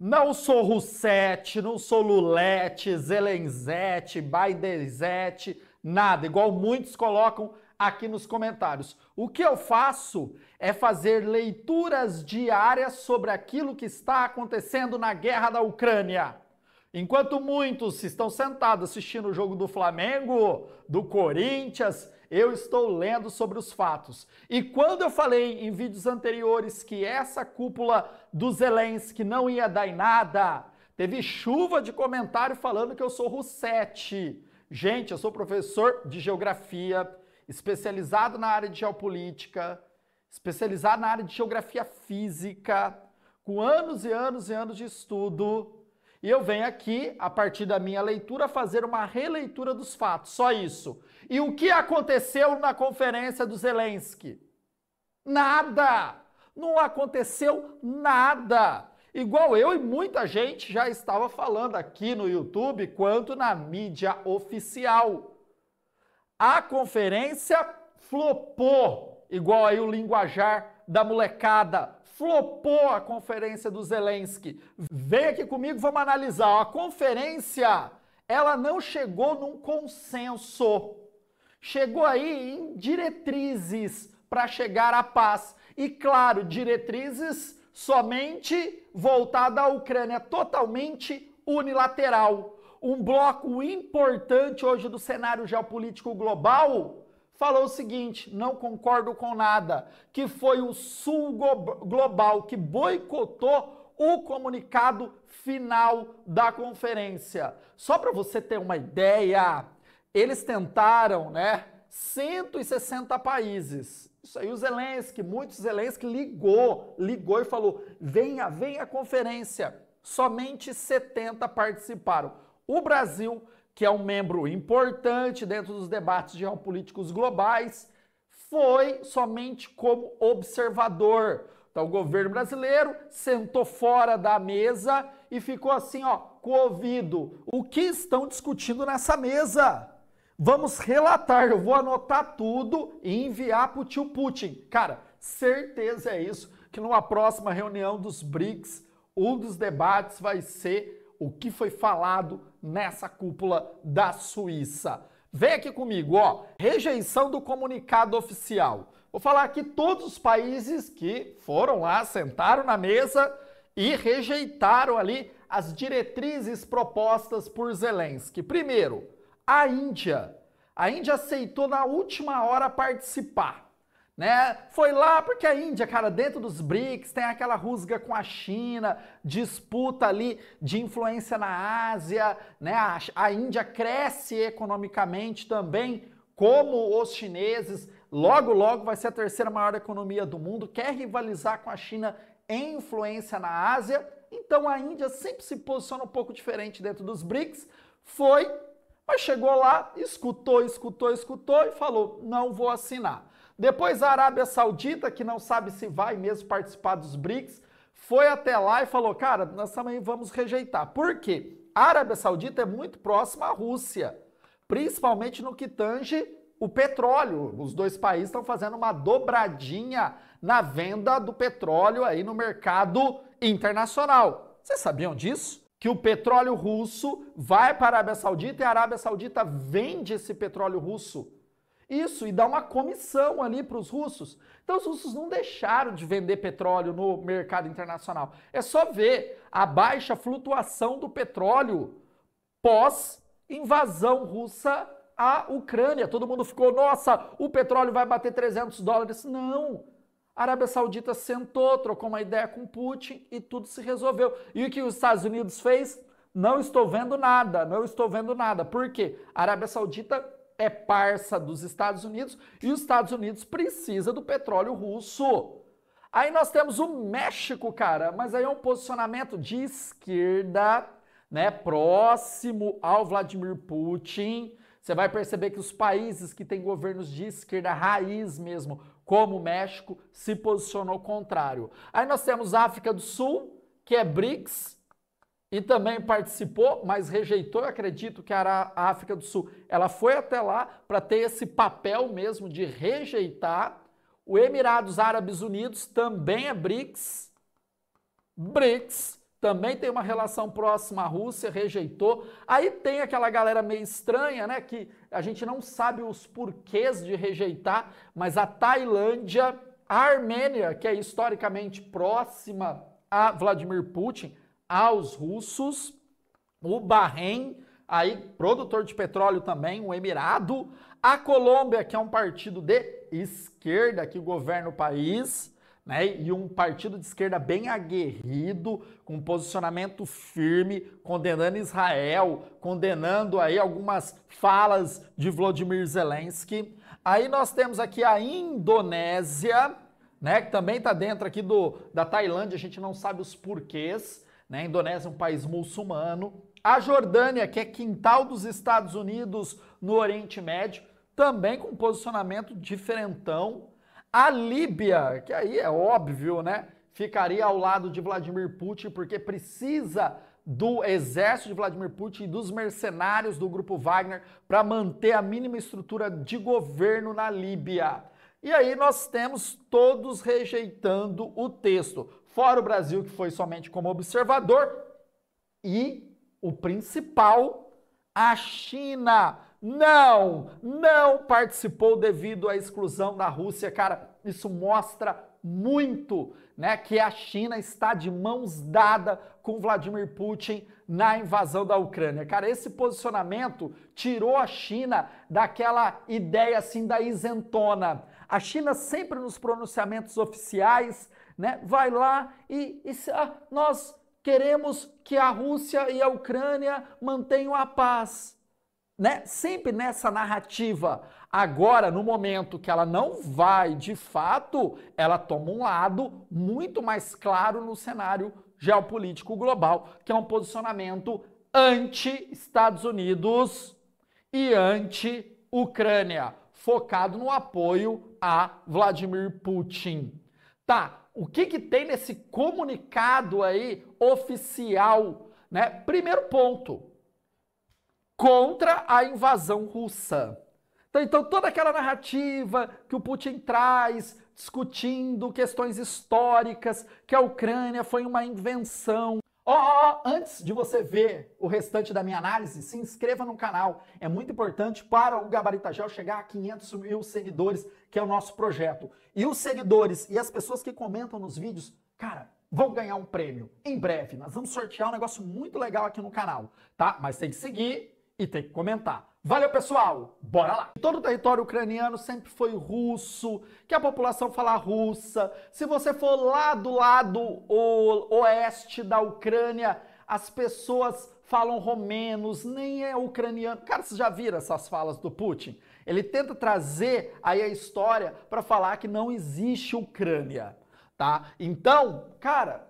Não sou Roussetti, não sou Lulete, Zelenzete, Baidezete, nada, igual muitos colocam aqui nos comentários. O que eu faço é fazer leituras diárias sobre aquilo que está acontecendo na guerra da Ucrânia. Enquanto muitos estão sentados assistindo o jogo do Flamengo, do Corinthians, eu estou lendo sobre os fatos. E quando eu falei em vídeos anteriores que essa cúpula do Zelensky não ia dar em nada, teve chuva de comentário falando que eu sou Russetti. Gente, eu sou professor de geografia, especializado na área de geopolítica, especializado na área de geografia física, com anos e anos e anos de estudo. E eu venho aqui, a partir da minha leitura, fazer uma releitura dos fatos, só isso. E o que aconteceu na conferência do Zelensky? Nada! Não aconteceu nada! Igual eu e muita gente já estava falando aqui no YouTube, quanto na mídia oficial. A conferência flopou, igual aí o linguajar da molecada, flopou a conferência do Zelensky. Vem aqui comigo, vamos analisar. A conferência, ela não chegou num consenso. Chegou aí em diretrizes para chegar à paz. E claro, diretrizes somente voltada à Ucrânia, totalmente unilateral. Um bloco importante hoje do cenário geopolítico global falou o seguinte: não concordo com nada, que foi o Sul Global que boicotou o comunicado final da conferência. Só para você ter uma ideia, eles tentaram, né? 160 países. Isso aí o Zelensky, muito Zelensky ligou, ligou e falou: "Venha, venha a conferência". Somente 70 participaram. O Brasil que é um membro importante dentro dos debates geopolíticos globais, foi somente como observador. Então, o governo brasileiro sentou fora da mesa e ficou assim, ó, com o ouvido. O que estão discutindo nessa mesa? Vamos relatar, eu vou anotar tudo e enviar para o tio Putin. Cara, certeza é isso, que numa próxima reunião dos BRICS, um dos debates vai ser o que foi falado nessa cúpula da Suíça. Vem aqui comigo, ó. Rejeição do comunicado oficial. Vou falar aqui todos os países que foram lá, sentaram na mesa e rejeitaram ali as diretrizes propostas por Zelensky. Primeiro, a Índia. A Índia aceitou na última hora participar né? Foi lá porque a Índia, cara, dentro dos BRICS, tem aquela rusga com a China, disputa ali de influência na Ásia, né? A, a Índia cresce economicamente também, como os chineses. Logo, logo vai ser a terceira maior economia do mundo, quer rivalizar com a China em influência na Ásia. Então a Índia sempre se posiciona um pouco diferente dentro dos BRICS. Foi, mas chegou lá, escutou, escutou, escutou e falou: não vou assinar. Depois a Arábia Saudita, que não sabe se vai mesmo participar dos BRICS, foi até lá e falou: cara, nós também vamos rejeitar. Por quê? A Arábia Saudita é muito próxima à Rússia, principalmente no que tange o petróleo. Os dois países estão fazendo uma dobradinha na venda do petróleo aí no mercado internacional. Vocês sabiam disso? Que o petróleo russo vai para a Arábia Saudita e a Arábia Saudita vende esse petróleo russo isso, e dá uma comissão ali para os russos. Então os russos não deixaram de vender petróleo no mercado internacional. É só ver a baixa flutuação do petróleo pós invasão russa à Ucrânia. Todo mundo ficou, nossa, o petróleo vai bater 300 dólares. Não. A Arábia Saudita sentou, trocou uma ideia com Putin e tudo se resolveu. E o que os Estados Unidos fez? Não estou vendo nada, não estou vendo nada. Por quê? A Arábia Saudita é parça dos Estados Unidos e os Estados Unidos precisa do petróleo russo. Aí nós temos o México, cara, mas aí é um posicionamento de esquerda, né, próximo ao Vladimir Putin. Você vai perceber que os países que têm governos de esquerda raiz mesmo, como o México, se posicionou ao contrário. Aí nós temos a África do Sul, que é BRICS, e também participou, mas rejeitou, acredito que era a África do Sul. Ela foi até lá para ter esse papel mesmo de rejeitar. O Emirados Árabes Unidos também é BRICS. BRICS também tem uma relação próxima à Rússia, rejeitou. Aí tem aquela galera meio estranha, né, que a gente não sabe os porquês de rejeitar, mas a Tailândia, a Armênia, que é historicamente próxima a Vladimir Putin, aos russos, o Bahrein, aí produtor de petróleo também, o Emirado, a Colômbia, que é um partido de esquerda que governa o país, né? E um partido de esquerda bem aguerrido, com um posicionamento firme, condenando Israel, condenando aí algumas falas de Vladimir Zelensky. Aí nós temos aqui a Indonésia, né, que também está dentro aqui do, da Tailândia, a gente não sabe os porquês, né? A Indonésia é um país muçulmano. A Jordânia, que é quintal dos Estados Unidos no Oriente Médio, também com posicionamento diferentão. A Líbia, que aí é óbvio, né? Ficaria ao lado de Vladimir Putin porque precisa do exército de Vladimir Putin e dos mercenários do grupo Wagner para manter a mínima estrutura de governo na Líbia. E aí nós temos todos rejeitando o texto, fora o Brasil que foi somente como observador e o principal, a China não, não participou devido à exclusão da Rússia, cara. Isso mostra muito, né, que a China está de mãos dadas com Vladimir Putin na invasão da Ucrânia. Cara, esse posicionamento tirou a China daquela ideia assim da isentona. A China sempre nos pronunciamentos oficiais, né, vai lá e, e ah, nós queremos que a Rússia e a Ucrânia mantenham a paz né, sempre nessa narrativa, agora no momento que ela não vai de fato, ela toma um lado muito mais claro no cenário geopolítico global, que é um posicionamento anti-Estados Unidos e anti-Ucrânia, focado no apoio a Vladimir Putin. Tá, o que, que tem nesse comunicado aí oficial? Né? Primeiro ponto, contra a invasão russa. Então, então, toda aquela narrativa que o Putin traz, discutindo questões históricas, que a Ucrânia foi uma invenção. Ó, oh, antes de você ver o restante da minha análise, se inscreva no canal. É muito importante para o Gabarita Gel chegar a 500 mil seguidores, que é o nosso projeto. E os seguidores e as pessoas que comentam nos vídeos, cara, vão ganhar um prêmio. Em breve, nós vamos sortear um negócio muito legal aqui no canal, tá? Mas tem que seguir e tem que comentar. Valeu, pessoal! Bora lá! Todo o território ucraniano sempre foi russo, que a população fala russa. Se você for lá do lado oeste da Ucrânia, as pessoas falam romenos, nem é ucraniano. Cara, vocês já viram essas falas do Putin? Ele tenta trazer aí a história para falar que não existe Ucrânia, tá? Então, cara,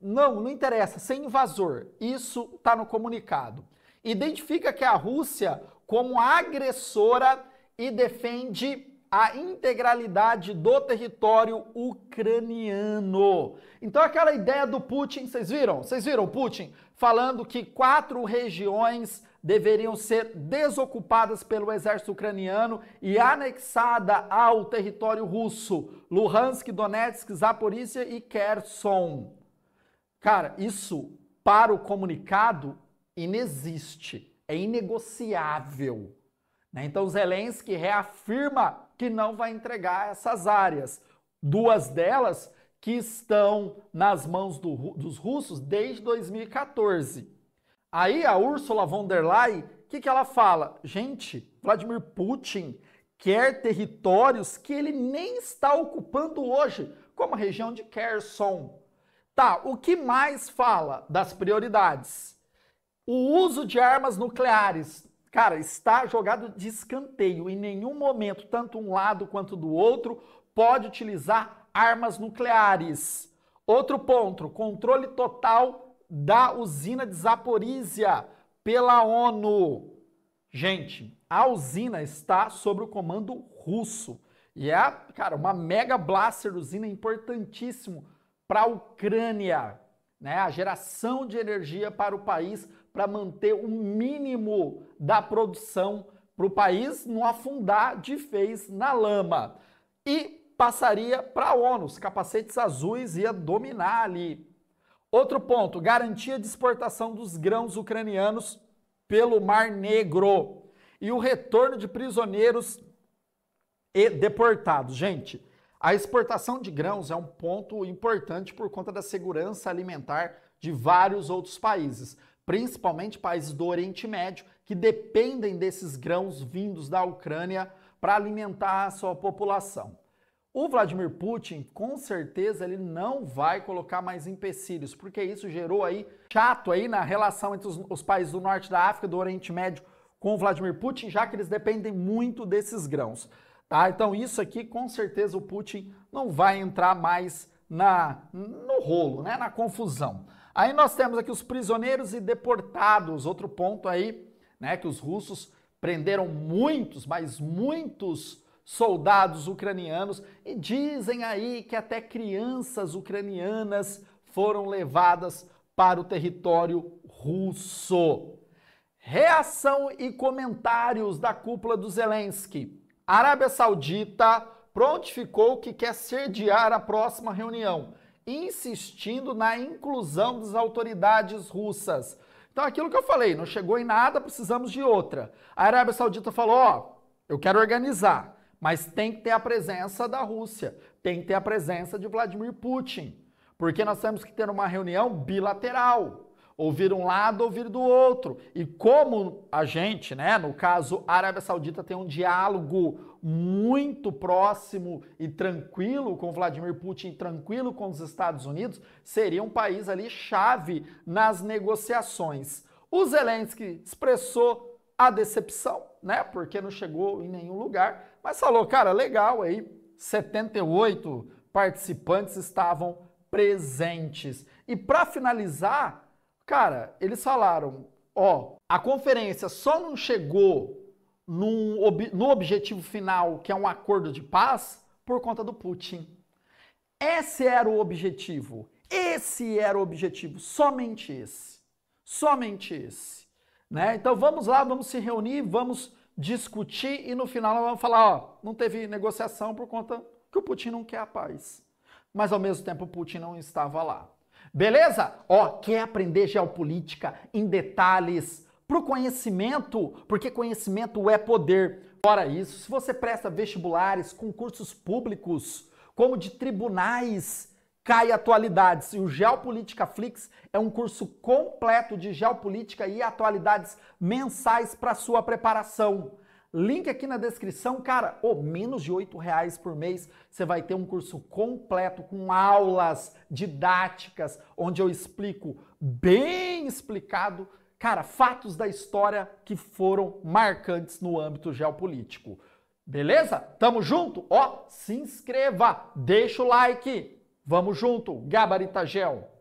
não, não interessa, sem invasor. Isso tá no comunicado identifica que a Rússia como agressora e defende a integralidade do território ucraniano. Então aquela ideia do Putin, vocês viram? Vocês viram Putin falando que quatro regiões deveriam ser desocupadas pelo exército ucraniano e anexada ao território russo, Luhansk, Donetsk, Zaporizhia e Kherson. Cara, isso para o comunicado inexiste, é inegociável. Né? Então Zelensky reafirma que não vai entregar essas áreas, duas delas que estão nas mãos do, dos russos desde 2014. Aí a Ursula von der Leyen, o que, que ela fala? Gente, Vladimir Putin quer territórios que ele nem está ocupando hoje, como a região de Kherson. Tá, o que mais fala das prioridades? O uso de armas nucleares, cara, está jogado de escanteio. Em nenhum momento, tanto um lado quanto do outro, pode utilizar armas nucleares. Outro ponto: controle total da usina de Zaporizhia pela ONU. Gente, a usina está sob o comando russo. E é, cara, uma mega blaster usina importantíssimo para a Ucrânia né, a geração de energia para o país para manter o mínimo da produção para o país não afundar de vez na lama. E passaria para a ONU, os capacetes azuis ia dominar ali. Outro ponto, garantia de exportação dos grãos ucranianos pelo Mar Negro e o retorno de prisioneiros e deportados. Gente, a exportação de grãos é um ponto importante por conta da segurança alimentar de vários outros países, principalmente países do Oriente Médio, que dependem desses grãos vindos da Ucrânia para alimentar a sua população. O Vladimir Putin, com certeza, ele não vai colocar mais empecilhos, porque isso gerou aí chato aí na relação entre os, os países do norte da África, do Oriente Médio com o Vladimir Putin, já que eles dependem muito desses grãos. Tá? Então, isso aqui, com certeza, o Putin não vai entrar mais na, no rolo, né? na confusão. Aí nós temos aqui os prisioneiros e deportados, outro ponto aí, né? Que os russos prenderam muitos, mas muitos soldados ucranianos e dizem aí que até crianças ucranianas foram levadas para o território russo. Reação e comentários da cúpula do Zelensky. A Arábia Saudita prontificou que quer sediar a próxima reunião, insistindo na inclusão das autoridades russas. Então, aquilo que eu falei, não chegou em nada, precisamos de outra. A Arábia Saudita falou: ó, eu quero organizar, mas tem que ter a presença da Rússia, tem que ter a presença de Vladimir Putin, porque nós temos que ter uma reunião bilateral ouvir um lado, ouvir do outro. E como a gente, né, no caso, a Arábia Saudita tem um diálogo muito próximo e tranquilo com Vladimir Putin, tranquilo com os Estados Unidos, seria um país ali chave nas negociações. O Zelensky expressou a decepção, né, porque não chegou em nenhum lugar, mas falou, cara, legal aí, 78 participantes estavam presentes. E para finalizar, Cara, eles falaram: ó, a conferência só não chegou num, no objetivo final, que é um acordo de paz, por conta do Putin. Esse era o objetivo. Esse era o objetivo, somente esse. Somente esse. Né? Então vamos lá, vamos se reunir, vamos discutir e no final nós vamos falar, ó, não teve negociação por conta que o Putin não quer a paz. Mas ao mesmo tempo o Putin não estava lá. Beleza? Ó, quer aprender geopolítica em detalhes pro conhecimento, porque conhecimento é poder. Fora isso, se você presta vestibulares, concursos públicos, como de tribunais, cai atualidades. E o Geopolítica Flix é um curso completo de geopolítica e atualidades mensais para sua preparação. Link aqui na descrição, cara, ou oh, menos de oito reais por mês, você vai ter um curso completo com aulas didáticas, onde eu explico bem explicado, cara, fatos da história que foram marcantes no âmbito geopolítico. Beleza? Tamo junto? Ó, oh, se inscreva, deixa o like. Vamos junto, Gabarita Gel.